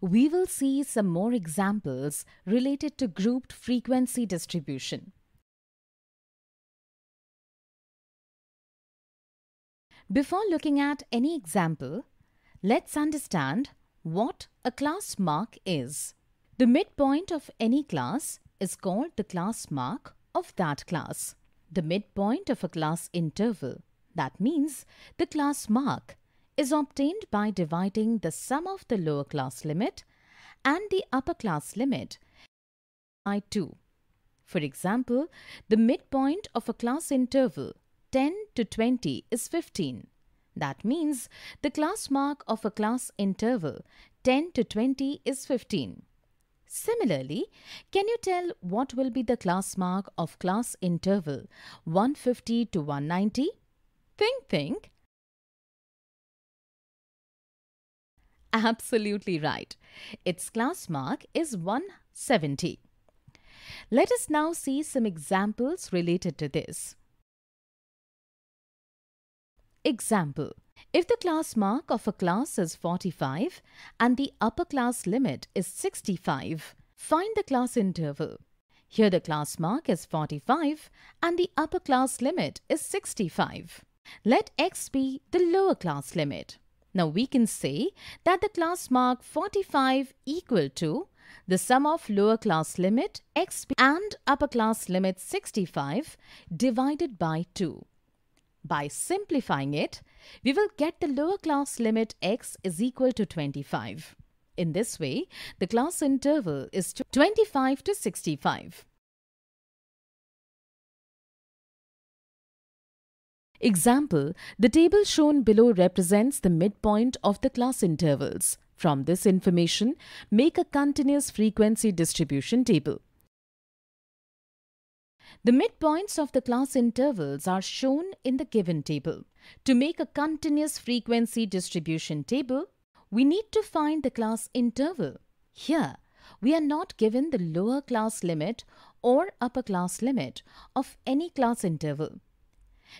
we will see some more examples related to grouped frequency distribution. Before looking at any example, let's understand what a class mark is. The midpoint of any class is called the class mark of that class. The midpoint of a class interval, that means the class mark is obtained by dividing the sum of the lower class limit and the upper class limit by 2. For example, the midpoint of a class interval 10 to 20 is 15. That means the class mark of a class interval 10 to 20 is 15. Similarly, can you tell what will be the class mark of class interval 150 to 190? Think, think. absolutely right. Its class mark is 170. Let us now see some examples related to this. Example. If the class mark of a class is 45 and the upper class limit is 65, find the class interval. Here the class mark is 45 and the upper class limit is 65. Let x be the lower class limit. Now we can say that the class mark 45 equal to the sum of lower class limit x and upper class limit 65 divided by 2. By simplifying it, we will get the lower class limit x is equal to 25. In this way, the class interval is 25 to 65. Example, the table shown below represents the midpoint of the class intervals. From this information, make a continuous frequency distribution table. The midpoints of the class intervals are shown in the given table. To make a continuous frequency distribution table, we need to find the class interval. Here, we are not given the lower class limit or upper class limit of any class interval.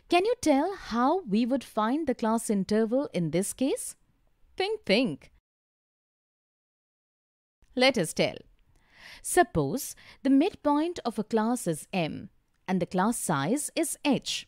Can you tell how we would find the class interval in this case? Think, think. Let us tell. Suppose the midpoint of a class is M and the class size is H.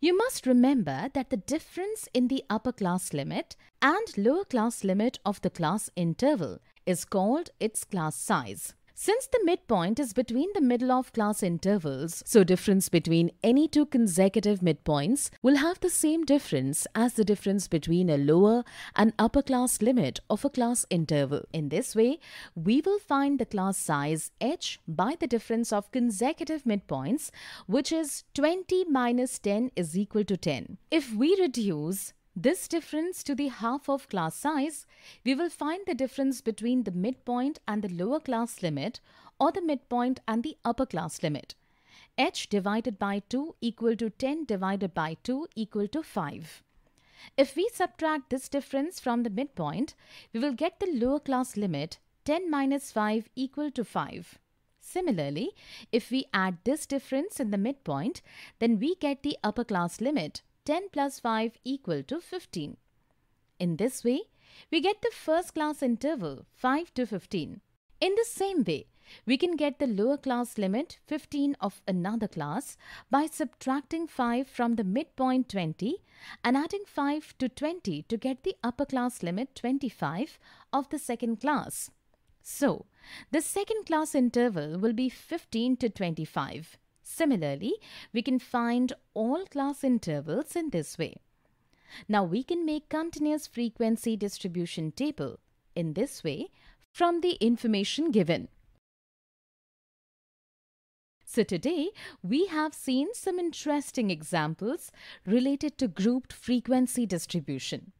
You must remember that the difference in the upper class limit and lower class limit of the class interval is called its class size. Since the midpoint is between the middle of class intervals, so difference between any two consecutive midpoints will have the same difference as the difference between a lower and upper class limit of a class interval. In this way, we will find the class size h by the difference of consecutive midpoints, which is 20 minus 10 is equal to 10. If we reduce this difference to the half of class size, we will find the difference between the midpoint and the lower class limit or the midpoint and the upper class limit. h divided by 2 equal to 10 divided by 2 equal to 5. If we subtract this difference from the midpoint, we will get the lower class limit 10 minus 5 equal to 5. Similarly, if we add this difference in the midpoint, then we get the upper class limit 10 plus 5 equal to 15. In this way, we get the first class interval 5 to 15. In the same way, we can get the lower class limit 15 of another class by subtracting 5 from the midpoint 20 and adding 5 to 20 to get the upper class limit 25 of the second class. So, the second class interval will be 15 to 25. Similarly, we can find all class intervals in this way. Now we can make continuous frequency distribution table in this way from the information given. So today we have seen some interesting examples related to grouped frequency distribution.